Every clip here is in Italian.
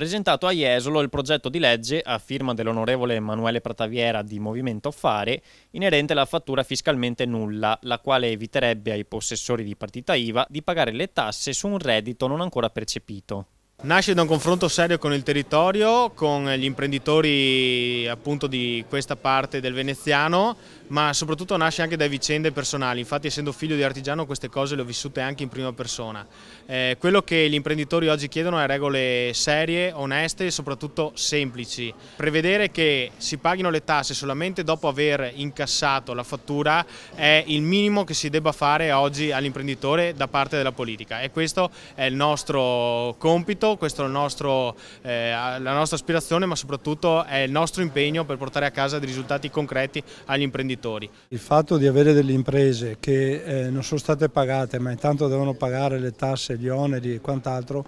presentato a Jesolo il progetto di legge a firma dell'onorevole Emanuele Prataviera di Movimento Fare inerente alla fattura fiscalmente nulla, la quale eviterebbe ai possessori di partita IVA di pagare le tasse su un reddito non ancora percepito. Nasce da un confronto serio con il territorio, con gli imprenditori appunto di questa parte del veneziano, ma soprattutto nasce anche da vicende personali, infatti essendo figlio di artigiano queste cose le ho vissute anche in prima persona. Eh, quello che gli imprenditori oggi chiedono è regole serie, oneste e soprattutto semplici. Prevedere che si paghino le tasse solamente dopo aver incassato la fattura è il minimo che si debba fare oggi all'imprenditore da parte della politica e questo è il nostro compito questo, questa è nostro, eh, la nostra aspirazione ma soprattutto è il nostro impegno per portare a casa dei risultati concreti agli imprenditori. Il fatto di avere delle imprese che eh, non sono state pagate ma intanto devono pagare le tasse, gli oneri e quant'altro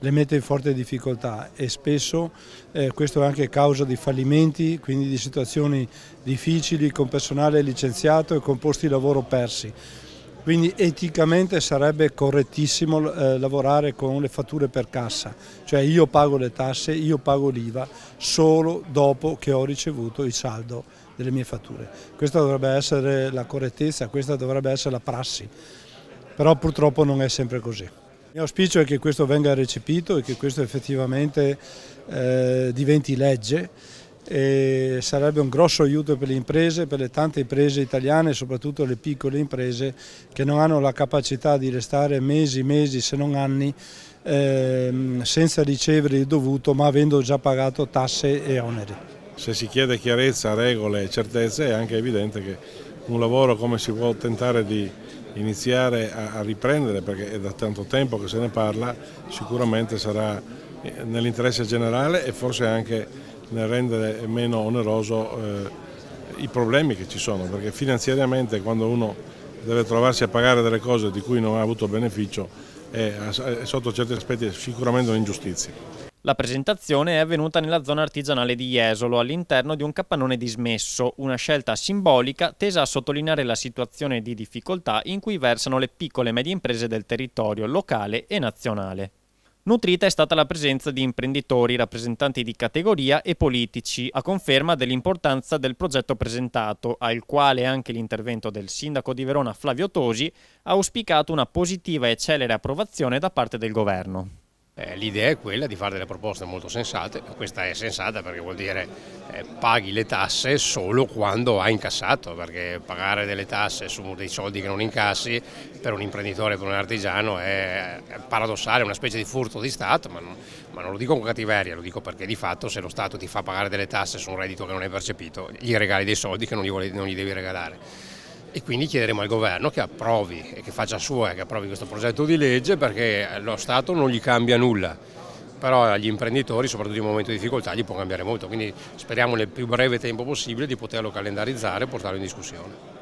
le mette in forte difficoltà e spesso eh, questo è anche causa di fallimenti, quindi di situazioni difficili con personale licenziato e con posti di lavoro persi. Quindi eticamente sarebbe correttissimo eh, lavorare con le fatture per cassa, cioè io pago le tasse, io pago l'IVA solo dopo che ho ricevuto il saldo delle mie fatture. Questa dovrebbe essere la correttezza, questa dovrebbe essere la prassi, però purtroppo non è sempre così. Il mio auspicio è che questo venga recepito e che questo effettivamente eh, diventi legge e sarebbe un grosso aiuto per le imprese, per le tante imprese italiane, soprattutto le piccole imprese che non hanno la capacità di restare mesi, mesi se non anni ehm, senza ricevere il dovuto ma avendo già pagato tasse e oneri. Se si chiede chiarezza, regole e certezze è anche evidente che un lavoro come si può tentare di iniziare a riprendere perché è da tanto tempo che se ne parla sicuramente sarà eh, nell'interesse generale e forse anche nel rendere meno oneroso eh, i problemi che ci sono, perché finanziariamente quando uno deve trovarsi a pagare delle cose di cui non ha avuto beneficio è, è sotto certi aspetti sicuramente un'ingiustizia. La presentazione è avvenuta nella zona artigianale di Jesolo, all'interno di un capannone dismesso, una scelta simbolica tesa a sottolineare la situazione di difficoltà in cui versano le piccole e medie imprese del territorio locale e nazionale. Nutrita è stata la presenza di imprenditori, rappresentanti di categoria e politici, a conferma dell'importanza del progetto presentato, al quale anche l'intervento del sindaco di Verona Flavio Tosi ha auspicato una positiva e celere approvazione da parte del governo. Eh, l'idea è quella di fare delle proposte molto sensate, questa è sensata perché vuol dire eh, paghi le tasse solo quando hai incassato, perché pagare delle tasse su dei soldi che non incassi per un imprenditore, per un artigiano è, paradossale, è una specie di furto di Stato, ma non, ma non, lo dico con cattiveria, lo dico perché di fatto se lo Stato ti fa pagare delle tasse su un reddito che non hai percepito, gli regali dei soldi che non gli, vole, non gli devi regalare e quindi chiederemo al governo che approvi e che faccia sua, eh, che approvi questo progetto di legge perché lo Stato non gli cambia nulla, però agli imprenditori, soprattutto in momento di difficoltà, gli può cambiare molto, quindi speriamo nel più breve tempo possibile di poterlo calendarizzare e portarlo in discussione.